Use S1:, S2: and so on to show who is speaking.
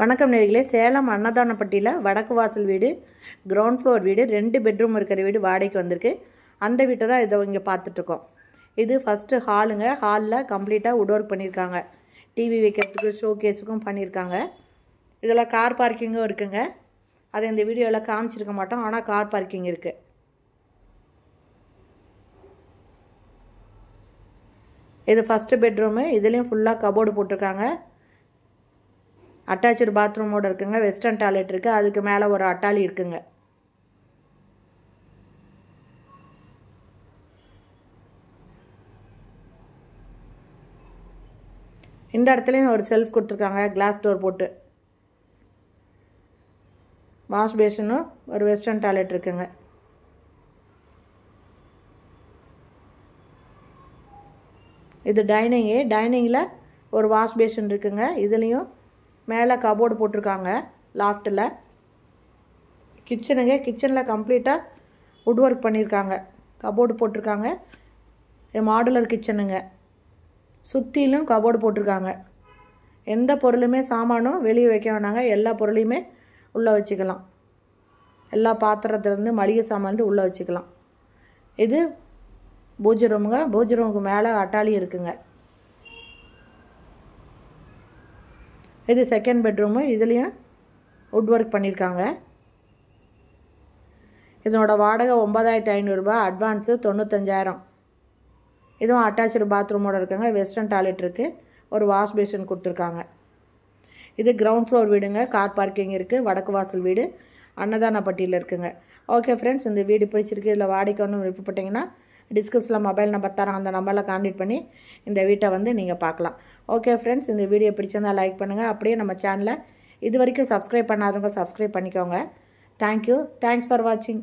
S1: வணக்கம் நேர்களே சேலம் அன்னதானப்பட்டியில் வடக்கு வாசல் வீடு கிரவுண்ட் ஃப்ளோர் வீடு ரெண்டு பெட்ரூம் இருக்கிற வீடு வாடகைக்கு வந்திருக்கு அந்த வீட்டை தான் இதை இங்கே பார்த்துட்ருக்கோம் இது ஃபஸ்ட்டு ஹாலுங்க ஹாலில் கம்ப்ளீட்டாக உட் ஒர்க் பண்ணியிருக்காங்க டிவி வைக்கிறதுக்கு ஷோ கேஸுக்கும் பண்ணியிருக்காங்க இதில் கார் பார்க்கிங்கும் இருக்குங்க அதை இந்த வீடியோவில் காமிச்சிருக்க மாட்டோம் ஆனால் கார் பார்க்கிங் இருக்குது இது ஃபஸ்ட்டு பெட்ரூமு இதுலேயும் ஃபுல்லாக கபோர்டு போட்டிருக்காங்க அட்டாச்சு பாத்ரூமோடு இருக்குங்க வெஸ்டர்ன் டாய்லெட் இருக்குது அதுக்கு மேலே ஒரு அட்டாலி இருக்குங்க இந்த இடத்துலையும் ஒரு செல்ஃப் கொடுத்துருக்காங்க கிளாஸ் டோர் போட்டு வாஷ் பேஷனும் ஒரு வெஸ்டர்ன் டாய்லெட் இருக்குங்க இது டைனிங்கு டைனிங்கில் ஒரு வாஷ் பேஷன் இருக்குங்க இதுலேயும் மேலே கபோர்டு போட்டிருக்காங்க லாஃப்ட்டில் கிச்சனுங்க கிச்சனில் கம்ப்ளீட்டாக வுட் ஒர்க் பண்ணியிருக்காங்க கபோர்டு போட்டிருக்காங்க மாடுலர் கிச்சனுங்க சுற்றிலும் கபோர்டு போட்டிருக்காங்க எந்த பொருளுமே சாமானும் வெளியே வைக்க வேணாங்க எல்லா பொருளையுமே உள்ளே வச்சுக்கலாம் எல்லா பாத்திரத்துலேருந்து மளிகை சாமான்லேருந்து உள்ளே வச்சுக்கலாம் இது பூஜை ரூமுங்க பூஜை ரூமுக்கு மேலே அட்டாளி இருக்குங்க இது செகண்ட் பெட்ரூமு இதுலேயும் வுட் ஒர்க் பண்ணியிருக்காங்க இதனோட வாடகை ஒம்பதாயிரத்து ஐநூறுரூபா அட்வான்ஸு தொண்ணூத்தஞ்சாயிரம் இதுவும் அட்டாச்சு பாத்ரூமோடு இருக்காங்க வெஸ்டர்ன் டாய்லெட் இருக்குது ஒரு வாஷ் பேஷன் கொடுத்துருக்காங்க இது கிரவுண்ட் ஃப்ளோர் வீடுங்க கார் பார்க்கிங் இருக்குது வடக்கு வாசல் வீடு அன்னதானப்பட்டியில் இருக்குங்க ஓகே ஃப்ரெண்ட்ஸ் இந்த வீடு பிடிச்சிருக்கு இதில் வாடகை ஒன்றும் விருப்பப்பட்டீங்கன்னா டிஸ்கிரிப்ஷனில் மொபைல் நம்பர் தரேன் அந்த நம்பரில் காண்டக்ட் பண்ணி இந்த வீட்டை வந்து நீங்கள் பார்க்கலாம் ஓகே ஃப்ரெண்ட்ஸ் இந்த வீடியோ பிடிச்சிருந்தால் லைக் பண்ணுங்கள் அப்படியே நம்ம சேனலை இது வரைக்கும் சப்ஸ்கிரைப் பண்ணாதவங்க சப்ஸ்கிரைப் பண்ணிக்கோங்க தேங்க்யூ தேங்க்ஸ் ஃபார் வாட்சிங்